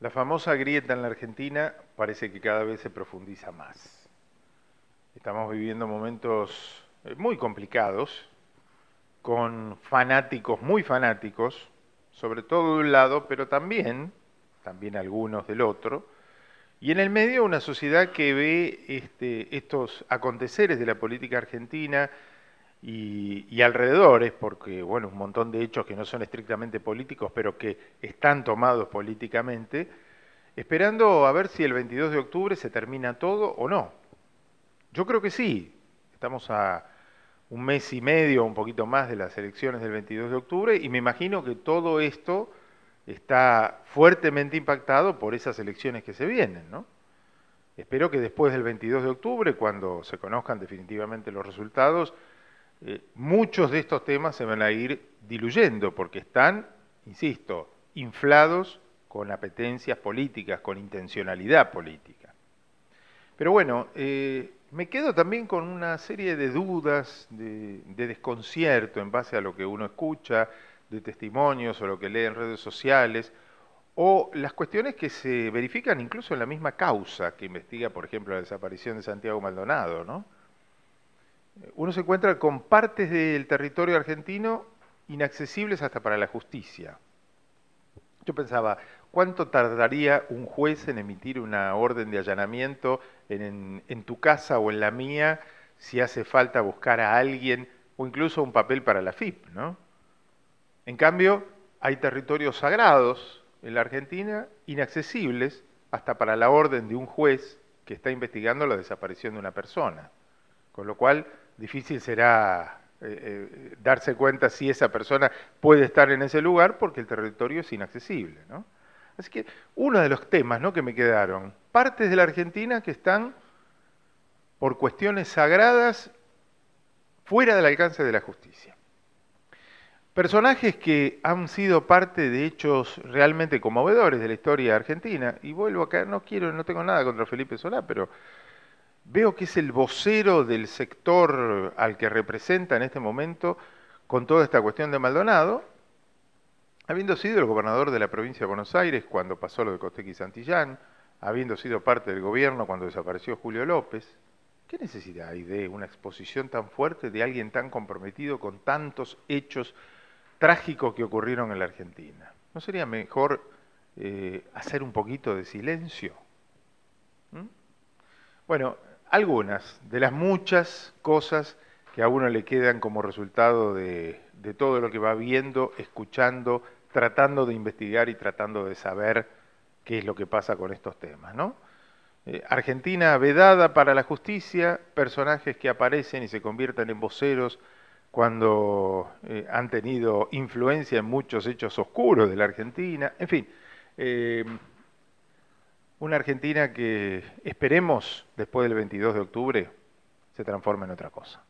La famosa grieta en la Argentina parece que cada vez se profundiza más. Estamos viviendo momentos eh, muy complicados, con fanáticos muy fanáticos, sobre todo de un lado, pero también, también algunos del otro, y en el medio una sociedad que ve este, estos aconteceres de la política argentina, y, y, alrededores, porque bueno, un montón de hechos que no son estrictamente políticos, pero que están tomados políticamente, esperando a ver si el 22 de octubre se termina todo o no. Yo creo que sí. Estamos a un mes y medio, un poquito más de las elecciones del 22 de octubre, y me imagino que todo esto está fuertemente impactado por esas elecciones que se vienen, ¿no? Espero que después del 22 de octubre, cuando se conozcan definitivamente los resultados, eh, muchos de estos temas se van a ir diluyendo porque están, insisto, inflados con apetencias políticas, con intencionalidad política. Pero bueno, eh, me quedo también con una serie de dudas, de, de, desconcierto en base a lo que uno escucha, de testimonios o lo que lee en redes sociales, o las cuestiones que se verifican incluso en la misma causa que investiga, por ejemplo, la desaparición de Santiago Maldonado, ¿no? uno se encuentra con partes del territorio argentino inaccesibles hasta para la justicia. Yo pensaba, ¿cuánto tardaría un juez en emitir una orden de allanamiento en, tu casa o en la mía si hace falta buscar a alguien o incluso un papel para la FIP? ¿no? En cambio, hay territorios sagrados en la Argentina inaccesibles hasta para la orden de un juez que está investigando la desaparición de una persona. Con lo cual, difícil será eh, eh, darse cuenta si esa persona puede estar en ese lugar porque el territorio es inaccesible. ¿no? Así que uno de los temas ¿no? que me quedaron, partes de la Argentina que están por cuestiones sagradas fuera del alcance de la justicia. Personajes que han sido parte de hechos realmente conmovedores de la historia argentina, y vuelvo acá, no quiero, no tengo nada contra Felipe Solá, pero veo que es el vocero del sector al que representa en este momento con toda esta cuestión de Maldonado, habiendo sido el gobernador de la provincia de Buenos Aires cuando pasó lo de Costequi y Santillán, habiendo sido parte del gobierno cuando desapareció Julio López, ¿qué necesidad hay de una exposición tan fuerte de alguien tan comprometido con tantos hechos trágicos que ocurrieron en la Argentina? ¿No sería mejor eh, hacer un poquito de silencio? ¿Mm? Bueno, algunas de las muchas cosas que a uno le quedan como resultado de, todo lo que va viendo, escuchando, tratando de investigar y tratando de saber qué es lo que pasa con estos temas, ¿no? Eh, Argentina vedada para la justicia, personajes que aparecen y se convierten en voceros cuando eh, han tenido influencia en muchos hechos oscuros de la Argentina, en fin. Eh, una Argentina que esperemos, después del 22 de octubre, se transforme en otra cosa.